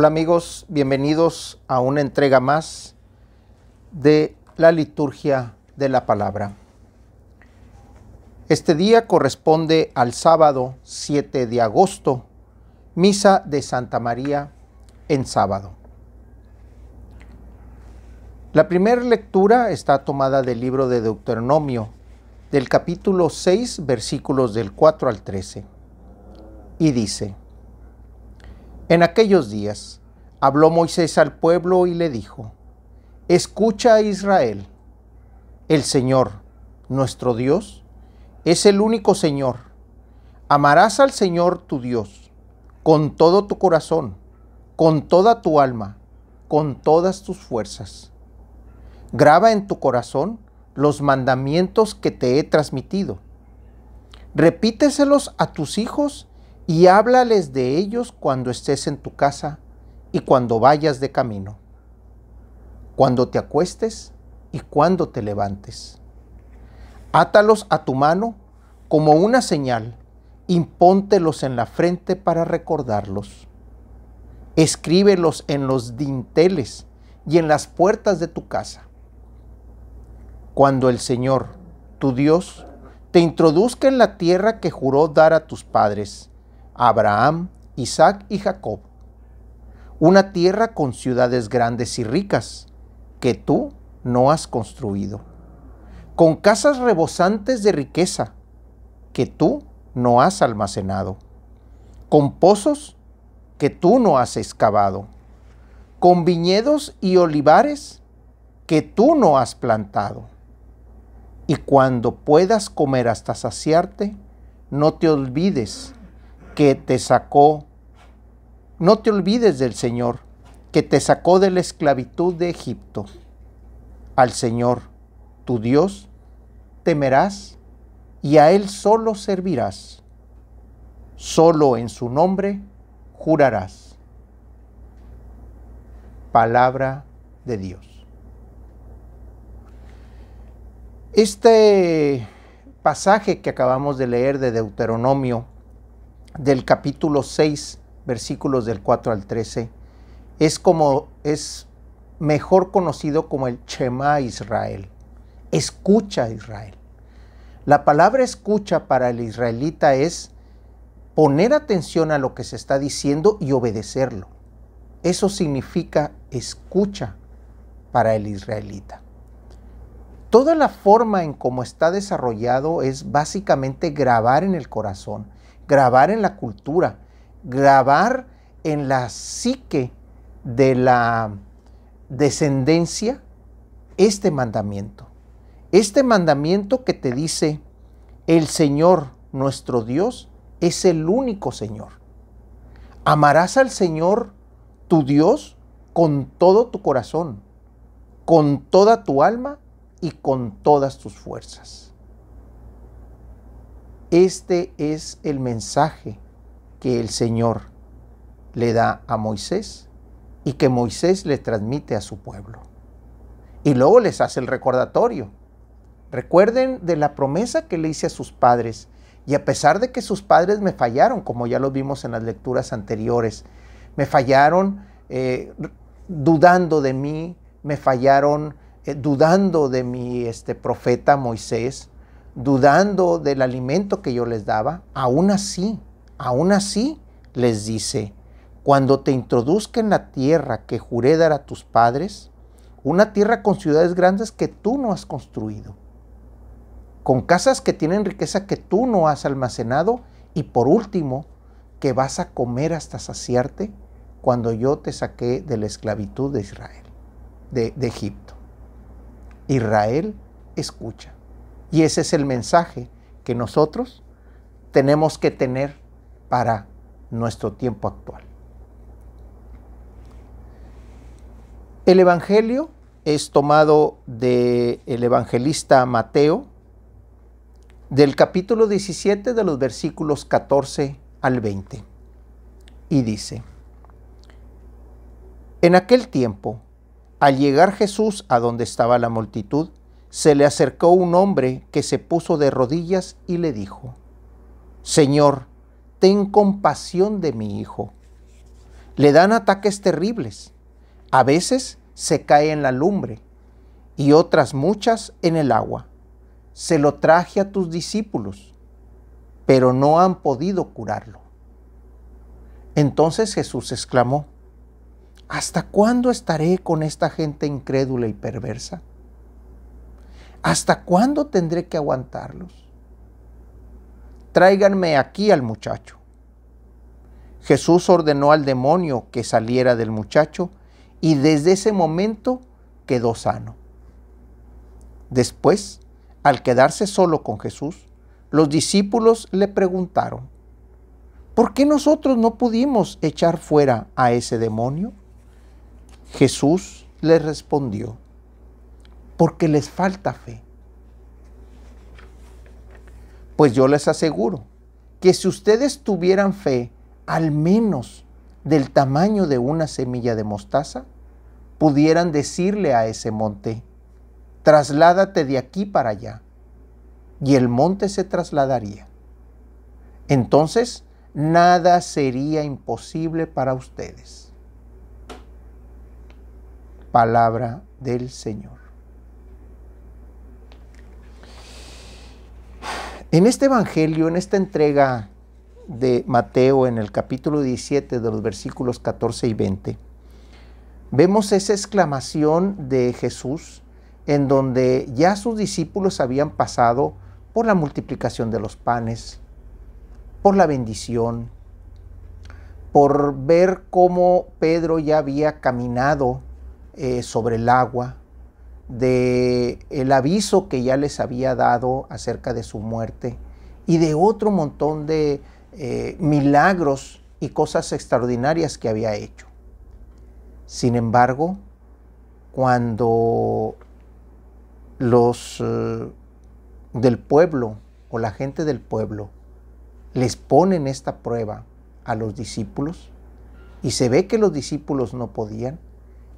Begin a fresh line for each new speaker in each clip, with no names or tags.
Hola amigos, bienvenidos a una entrega más de la liturgia de la palabra. Este día corresponde al sábado 7 de agosto, misa de Santa María en sábado. La primera lectura está tomada del libro de Deuteronomio, del capítulo 6, versículos del 4 al 13, y dice, en aquellos días habló Moisés al pueblo y le dijo, Escucha Israel, el Señor, nuestro Dios, es el único Señor. Amarás al Señor tu Dios con todo tu corazón, con toda tu alma, con todas tus fuerzas. Graba en tu corazón los mandamientos que te he transmitido. Repíteselos a tus hijos y háblales de ellos cuando estés en tu casa y cuando vayas de camino, cuando te acuestes y cuando te levantes. Átalos a tu mano como una señal, impóntelos en la frente para recordarlos. Escríbelos en los dinteles y en las puertas de tu casa. Cuando el Señor, tu Dios, te introduzca en la tierra que juró dar a tus padres, Abraham, Isaac y Jacob, una tierra con ciudades grandes y ricas que tú no has construido, con casas rebosantes de riqueza que tú no has almacenado, con pozos que tú no has excavado, con viñedos y olivares que tú no has plantado. Y cuando puedas comer hasta saciarte, no te olvides que te sacó. No te olvides del Señor, que te sacó de la esclavitud de Egipto. Al Señor, tu Dios, temerás y a Él solo servirás. Solo en su nombre jurarás. Palabra de Dios. Este pasaje que acabamos de leer de Deuteronomio del capítulo 6, versículos del 4 al 13, es como es mejor conocido como el Shema Israel. Escucha Israel. La palabra escucha para el israelita es poner atención a lo que se está diciendo y obedecerlo. Eso significa escucha para el israelita. Toda la forma en cómo está desarrollado es básicamente grabar en el corazón grabar en la cultura, grabar en la psique de la descendencia este mandamiento. Este mandamiento que te dice, el Señor nuestro Dios es el único Señor. Amarás al Señor tu Dios con todo tu corazón, con toda tu alma y con todas tus fuerzas. Este es el mensaje que el Señor le da a Moisés y que Moisés le transmite a su pueblo. Y luego les hace el recordatorio. Recuerden de la promesa que le hice a sus padres. Y a pesar de que sus padres me fallaron, como ya lo vimos en las lecturas anteriores, me fallaron eh, dudando de mí, me fallaron eh, dudando de mi este, profeta Moisés, dudando del alimento que yo les daba, aún así, aún así les dice, cuando te introduzca en la tierra que juré dar a tus padres, una tierra con ciudades grandes que tú no has construido, con casas que tienen riqueza que tú no has almacenado y por último, que vas a comer hasta saciarte cuando yo te saqué de la esclavitud de Israel, de, de Egipto. Israel escucha. Y ese es el mensaje que nosotros tenemos que tener para nuestro tiempo actual. El Evangelio es tomado del evangelista Mateo, del capítulo 17 de los versículos 14 al 20, y dice, En aquel tiempo, al llegar Jesús a donde estaba la multitud, se le acercó un hombre que se puso de rodillas y le dijo, Señor, ten compasión de mi hijo. Le dan ataques terribles. A veces se cae en la lumbre y otras muchas en el agua. Se lo traje a tus discípulos, pero no han podido curarlo. Entonces Jesús exclamó, ¿Hasta cuándo estaré con esta gente incrédula y perversa? ¿Hasta cuándo tendré que aguantarlos? Tráiganme aquí al muchacho. Jesús ordenó al demonio que saliera del muchacho y desde ese momento quedó sano. Después, al quedarse solo con Jesús, los discípulos le preguntaron, ¿por qué nosotros no pudimos echar fuera a ese demonio? Jesús les respondió, porque les falta fe. Pues yo les aseguro que si ustedes tuvieran fe, al menos del tamaño de una semilla de mostaza, pudieran decirle a ese monte, trasládate de aquí para allá, y el monte se trasladaría. Entonces, nada sería imposible para ustedes. Palabra del Señor. En este Evangelio, en esta entrega de Mateo, en el capítulo 17, de los versículos 14 y 20, vemos esa exclamación de Jesús en donde ya sus discípulos habían pasado por la multiplicación de los panes, por la bendición, por ver cómo Pedro ya había caminado eh, sobre el agua, de el aviso que ya les había dado acerca de su muerte y de otro montón de eh, milagros y cosas extraordinarias que había hecho. Sin embargo, cuando los eh, del pueblo o la gente del pueblo les ponen esta prueba a los discípulos y se ve que los discípulos no podían,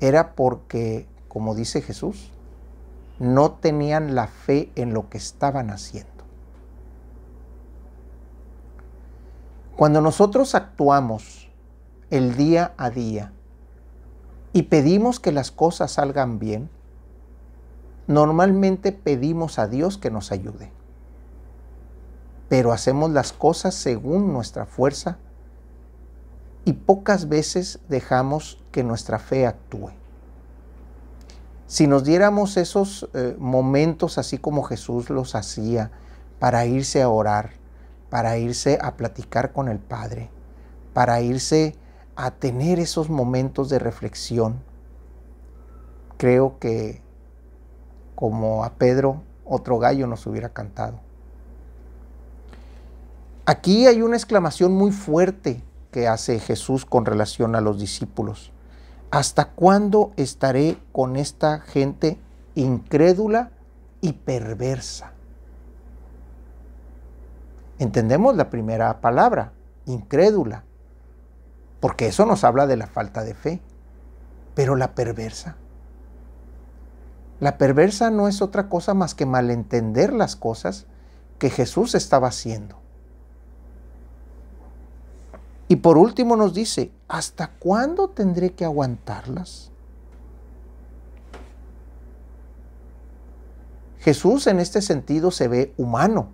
era porque, como dice Jesús, no tenían la fe en lo que estaban haciendo. Cuando nosotros actuamos el día a día y pedimos que las cosas salgan bien, normalmente pedimos a Dios que nos ayude, pero hacemos las cosas según nuestra fuerza y pocas veces dejamos que nuestra fe actúe. Si nos diéramos esos eh, momentos así como Jesús los hacía para irse a orar, para irse a platicar con el Padre, para irse a tener esos momentos de reflexión, creo que como a Pedro otro gallo nos hubiera cantado. Aquí hay una exclamación muy fuerte que hace Jesús con relación a los discípulos. ¿Hasta cuándo estaré con esta gente incrédula y perversa? Entendemos la primera palabra, incrédula, porque eso nos habla de la falta de fe, pero la perversa. La perversa no es otra cosa más que malentender las cosas que Jesús estaba haciendo. Y por último nos dice, ¿hasta cuándo tendré que aguantarlas? Jesús en este sentido se ve humano.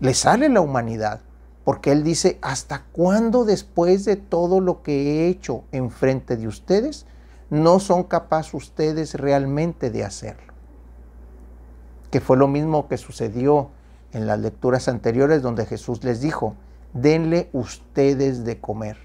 Le sale la humanidad, porque Él dice, ¿hasta cuándo después de todo lo que he hecho enfrente de ustedes, no son capaces ustedes realmente de hacerlo? Que fue lo mismo que sucedió en las lecturas anteriores donde Jesús les dijo, denle ustedes de comer.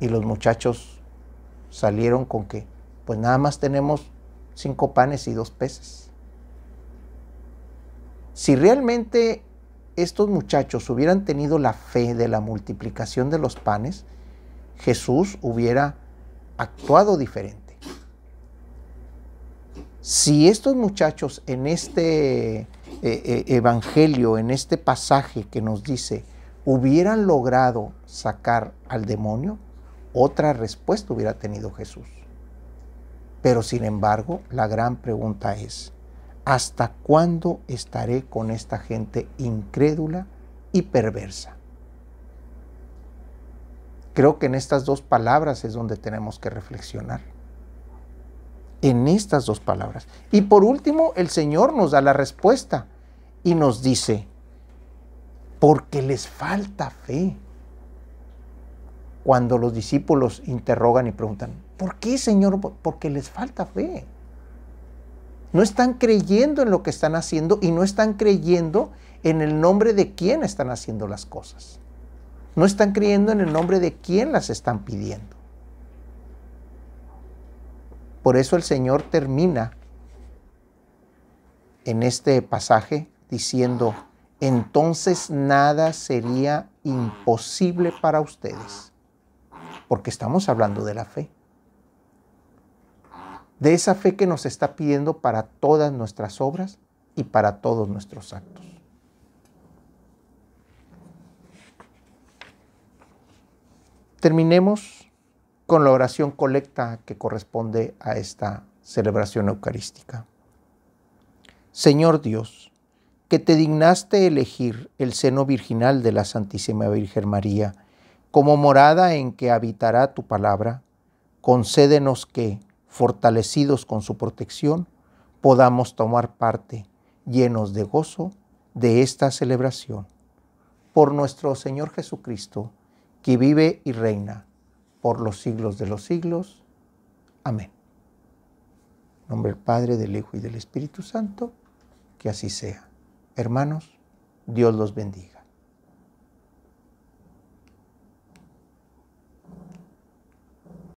Y los muchachos salieron con que, pues nada más tenemos cinco panes y dos peces. Si realmente estos muchachos hubieran tenido la fe de la multiplicación de los panes, Jesús hubiera actuado diferente. Si estos muchachos en este eh, eh, evangelio, en este pasaje que nos dice, hubieran logrado sacar al demonio, otra respuesta hubiera tenido Jesús. Pero sin embargo, la gran pregunta es, ¿hasta cuándo estaré con esta gente incrédula y perversa? Creo que en estas dos palabras es donde tenemos que reflexionar. En estas dos palabras. Y por último, el Señor nos da la respuesta y nos dice, porque les falta fe. Cuando los discípulos interrogan y preguntan, ¿por qué Señor? Porque les falta fe. No están creyendo en lo que están haciendo y no están creyendo en el nombre de quién están haciendo las cosas. No están creyendo en el nombre de quién las están pidiendo. Por eso el Señor termina en este pasaje diciendo, entonces nada sería imposible para ustedes, porque estamos hablando de la fe. De esa fe que nos está pidiendo para todas nuestras obras y para todos nuestros actos. Terminemos con la oración colecta que corresponde a esta celebración eucarística. Señor Dios, que te dignaste elegir el seno virginal de la Santísima Virgen María como morada en que habitará tu palabra, concédenos que, fortalecidos con su protección, podamos tomar parte, llenos de gozo, de esta celebración. Por nuestro Señor Jesucristo, que vive y reina por los siglos de los siglos. Amén. En nombre del Padre, del Hijo y del Espíritu Santo, que así sea. Hermanos, Dios los bendiga.